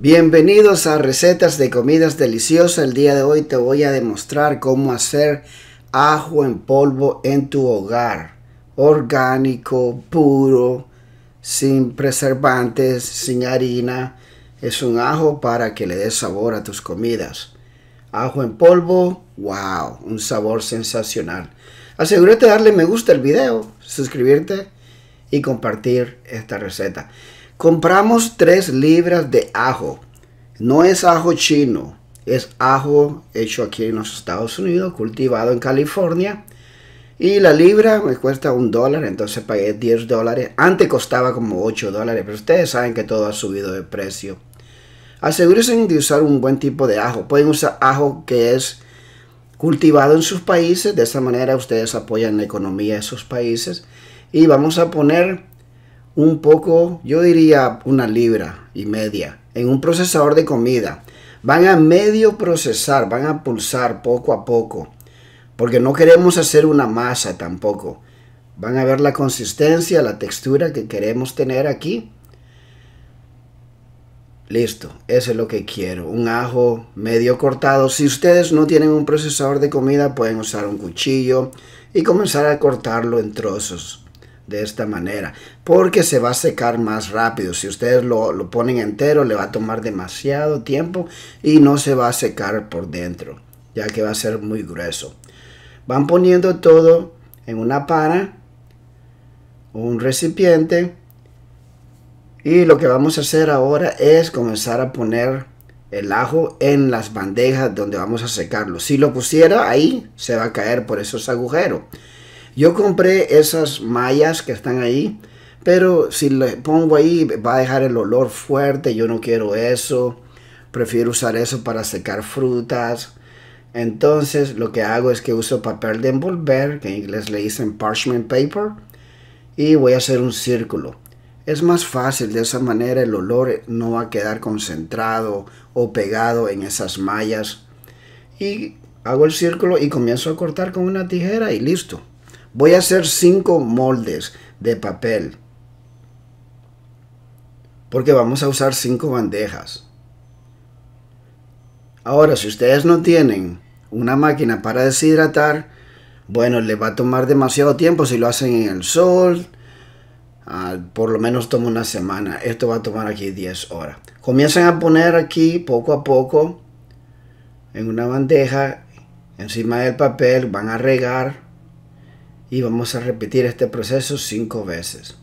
Bienvenidos a recetas de comidas deliciosas. El día de hoy te voy a demostrar cómo hacer ajo en polvo en tu hogar. Orgánico, puro, sin preservantes, sin harina. Es un ajo para que le des sabor a tus comidas. Ajo en polvo, wow, un sabor sensacional. Asegúrate de darle me gusta al video, suscribirte y compartir esta receta. Compramos tres libras de ajo. No es ajo chino, es ajo hecho aquí en los Estados Unidos, cultivado en California. Y la libra me cuesta un dólar, entonces pagué 10 dólares. Antes costaba como 8 dólares, pero ustedes saben que todo ha subido de precio. Asegúrense de usar un buen tipo de ajo. Pueden usar ajo que es cultivado en sus países. De esa manera ustedes apoyan la economía de sus países. Y vamos a poner un poco, yo diría una libra y media, en un procesador de comida. Van a medio procesar, van a pulsar poco a poco, porque no queremos hacer una masa tampoco. Van a ver la consistencia, la textura que queremos tener aquí. Listo, eso es lo que quiero. Un ajo medio cortado. Si ustedes no tienen un procesador de comida, pueden usar un cuchillo y comenzar a cortarlo en trozos de esta manera porque se va a secar más rápido si ustedes lo, ponen entero le va a tomar demasiado tiempo y no se va a secar por dentro ya que va a ser muy grueso van poniendo todo en una pana un recipiente y lo que vamos a hacer ahora es comenzar a poner el ajo en las bandejas donde vamos a secarlo si lo pusiera ahí se va a caer por esos agujeros yo compré esas mallas que están ahí, pero si le pongo ahí va a dejar el olor fuerte, yo no quiero eso. Prefiero usar eso para secar frutas. Entonces lo que hago es que uso papel de envolver, que en inglés le dicen parchment paper, y voy a hacer un círculo. Es más fácil, de esa manera el olor no va a quedar concentrado o pegado en esas mallas. Y hago el círculo y comienzo a cortar con una tijera y listo. Voy a hacer 5 moldes de papel. Porque vamos a usar 5 bandejas. Ahora, si ustedes no tienen una máquina para deshidratar, bueno, les va a tomar demasiado tiempo si lo hacen en el sol. Ah, por lo menos toma una semana. Esto va a tomar aquí 10 horas. Comienzan a poner aquí poco a poco en una bandeja encima del papel. Van a regar y vamos a repetir este proceso cinco veces.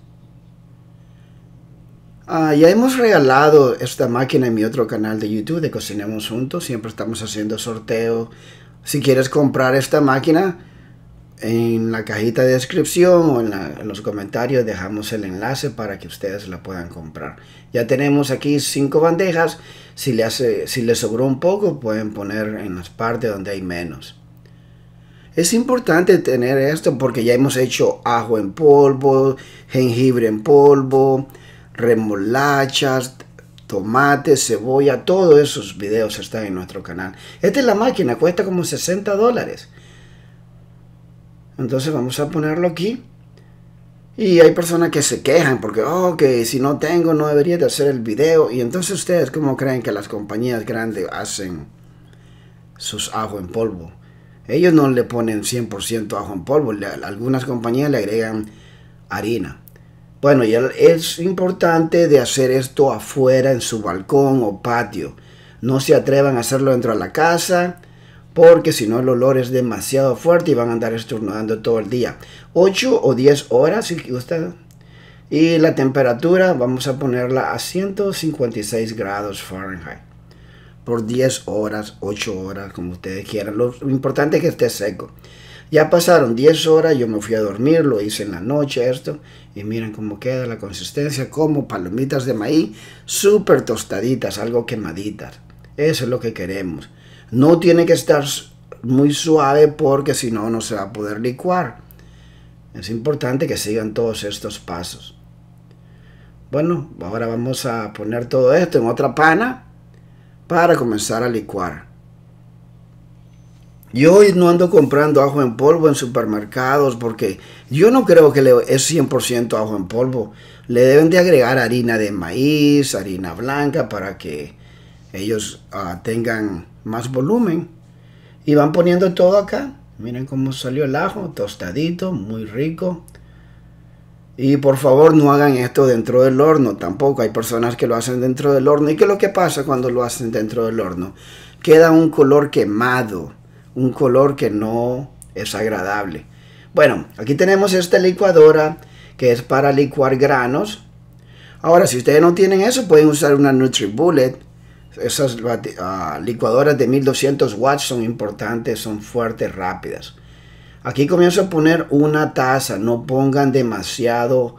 Ah, ya hemos regalado esta máquina en mi otro canal de YouTube de Cocinemos Juntos. Siempre estamos haciendo sorteo. Si quieres comprar esta máquina, en la cajita de descripción o en, los comentarios dejamos el enlace para que ustedes la puedan comprar. Ya tenemos aquí cinco bandejas. Si hace, si les sobró un poco, pueden poner en las partes donde hay menos. Es importante tener esto porque ya hemos hecho ajo en polvo, jengibre en polvo, remolachas, tomate, cebolla, todos esos videos están en nuestro canal. Esta es la máquina, cuesta como 60 dólares. Entonces vamos a ponerlo aquí. Y hay personas que se quejan porque, oh, que si no tengo no debería de hacer el video. Y entonces ustedes, ¿cómo creen que las compañías grandes hacen sus ajo en polvo? Ellos no le ponen 100% ajo en polvo, algunas compañías le agregan harina. Bueno, y es importante de hacer esto afuera en su balcón o patio. No se atrevan a hacerlo dentro de la casa porque si no el olor es demasiado fuerte y van a andar estornudando todo el día. 8 o 10 horas si usted Y la temperatura vamos a ponerla a 156 grados Fahrenheit por 10 horas, 8 horas, como ustedes quieran. Lo, importante es que esté seco. Ya pasaron 10 horas, yo me fui a dormir, lo hice en la noche esto, y miren cómo queda la consistencia, como palomitas de maíz, súper tostaditas, algo quemaditas. Eso es lo que queremos. No tiene que estar muy suave porque si no, no se va a poder licuar. Es importante que sigan todos estos pasos. Bueno, ahora vamos a poner todo esto en otra pana para comenzar a licuar. Yo no ando comprando ajo en polvo en supermercados porque yo no creo que es 100% ajo en polvo. Le deben de agregar harina de maíz, harina blanca para que ellos ah, tengan más volumen. Y van poniendo todo acá. Miren cómo salió el ajo, tostadito, muy rico. Y por favor no hagan esto dentro del horno tampoco. Hay personas que lo hacen dentro del horno. ¿Y qué es lo que pasa cuando lo hacen dentro del horno? Queda un color quemado, un color que no es agradable. Bueno, aquí tenemos esta licuadora que es para licuar granos. Ahora, si ustedes no tienen eso, pueden usar una NutriBullet. Esas ah, licuadoras de 1200 watts son importantes, son fuertes, rápidas. Aquí comienzo a poner una taza, no pongan demasiado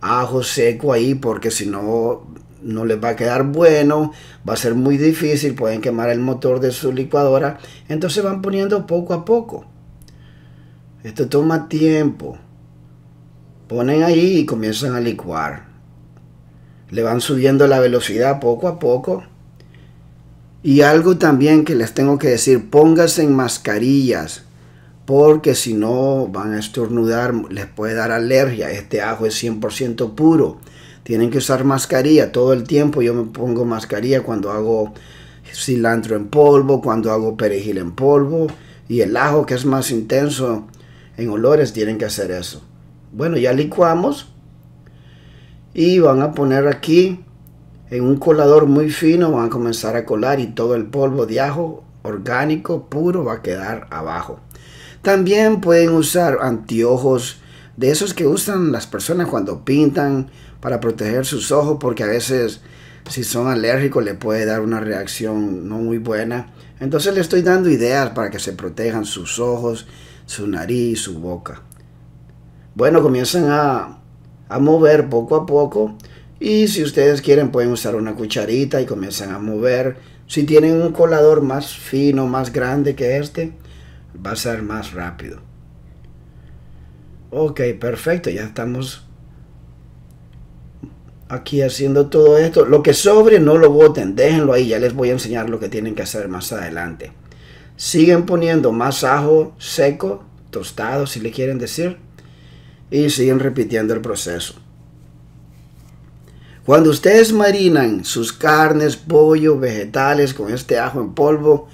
ajo seco ahí porque si no, no les va a quedar bueno, va a ser muy difícil, pueden quemar el motor de su licuadora, entonces van poniendo poco a poco. Esto toma tiempo. Ponen ahí y comienzan a licuar. Le van subiendo la velocidad poco a poco. Y algo también que les tengo que decir, pónganse en mascarillas porque si no van a estornudar, les puede dar alergia. Este ajo es 100% puro. Tienen que usar mascarilla todo el tiempo. Yo me pongo mascarilla cuando hago cilantro en polvo, cuando hago perejil en polvo. Y el ajo que es más intenso en olores tienen que hacer eso. Bueno, ya licuamos. Y van a poner aquí en un colador muy fino. Van a comenzar a colar y todo el polvo de ajo orgánico puro va a quedar abajo. También pueden usar anteojos de esos que usan las personas cuando pintan para proteger sus ojos porque a veces si son alérgicos le puede dar una reacción no muy buena. Entonces le estoy dando ideas para que se protejan sus ojos, su nariz, su boca. Bueno, comienzan a, a mover poco a poco y si ustedes quieren pueden usar una cucharita y comienzan a mover. Si tienen un colador más fino, más grande que este, va a ser más rápido. Ok, perfecto, ya estamos aquí haciendo todo esto. Lo que sobre no lo boten. déjenlo ahí, ya les voy a enseñar lo que tienen que hacer más adelante. Siguen poniendo más ajo seco, tostado si le quieren decir, y siguen repitiendo el proceso. Cuando ustedes marinan sus carnes, pollo, vegetales con este ajo en polvo,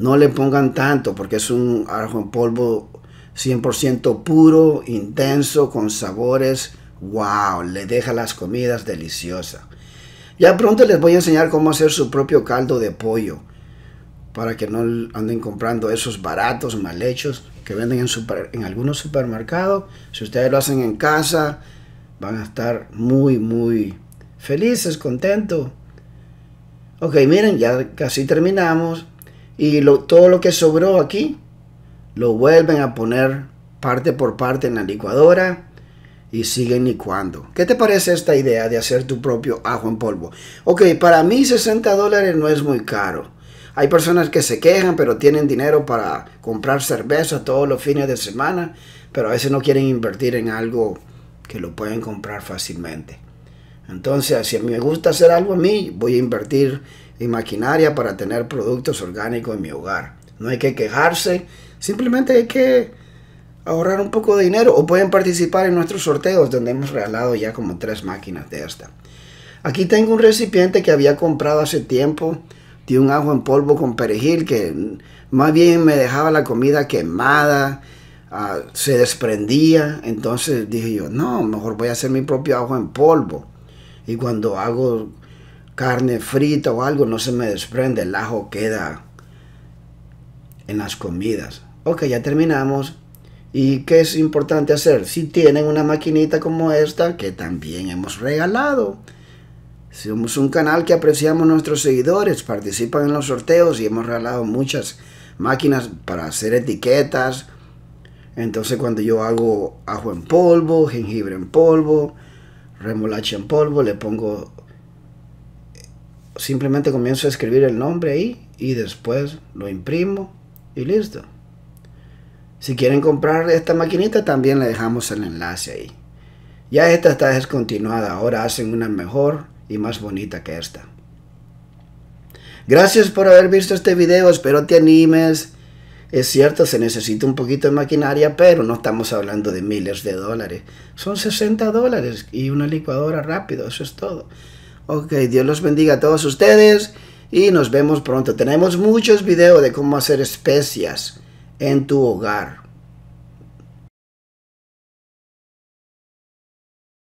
no le pongan tanto porque es un arroz en polvo 100% puro, intenso, con sabores. ¡Wow! Le deja las comidas deliciosas. Ya pronto les voy a enseñar cómo hacer su propio caldo de pollo para que no anden comprando esos baratos mal hechos que venden en, en algunos supermercados. Si ustedes lo hacen en casa, van a estar muy, muy felices, contentos. Ok, miren, ya casi terminamos. Y todo lo que sobró aquí lo vuelven a poner parte por parte en la licuadora y siguen licuando. ¿Qué te parece esta idea de hacer tu propio ajo en polvo? Ok, para mí 60 dólares no es muy caro. Hay personas que se quejan, pero tienen dinero para comprar cerveza todos los fines de semana, pero a veces no quieren invertir en algo que lo pueden comprar fácilmente. Entonces, si me gusta hacer algo a mí, voy a invertir y maquinaria para tener productos orgánicos en mi hogar. No hay que quejarse, simplemente hay que ahorrar un poco de dinero o pueden participar en nuestros sorteos donde hemos regalado ya como tres máquinas de esta. Aquí tengo un recipiente que había comprado hace tiempo de un ajo en polvo con perejil que más bien me dejaba la comida quemada, ah, se desprendía, entonces dije yo, no, mejor voy a hacer mi propio ajo en polvo. Y cuando hago carne frita o algo, no se me desprende, el ajo queda en las comidas. Ok, ya terminamos. ¿Y qué es importante hacer? Si tienen una maquinita como esta, que también hemos regalado. Somos un canal que apreciamos nuestros seguidores, participan en los sorteos y hemos regalado muchas máquinas para hacer etiquetas. Entonces cuando yo hago ajo en polvo, jengibre en polvo, remolacha en polvo, le pongo simplemente comienzo a escribir el nombre ahí y después lo imprimo y listo. Si quieren comprar esta maquinita, también le dejamos el enlace ahí. Ya esta está descontinuada, ahora hacen una mejor y más bonita que esta. Gracias por haber visto este video, espero te animes. Es cierto, se necesita un poquito de maquinaria, pero no estamos hablando de miles de dólares. Son 60 dólares y una licuadora rápido, eso es todo. Ok, Dios los bendiga a todos ustedes y nos vemos pronto. Tenemos muchos videos de cómo hacer especias en tu hogar.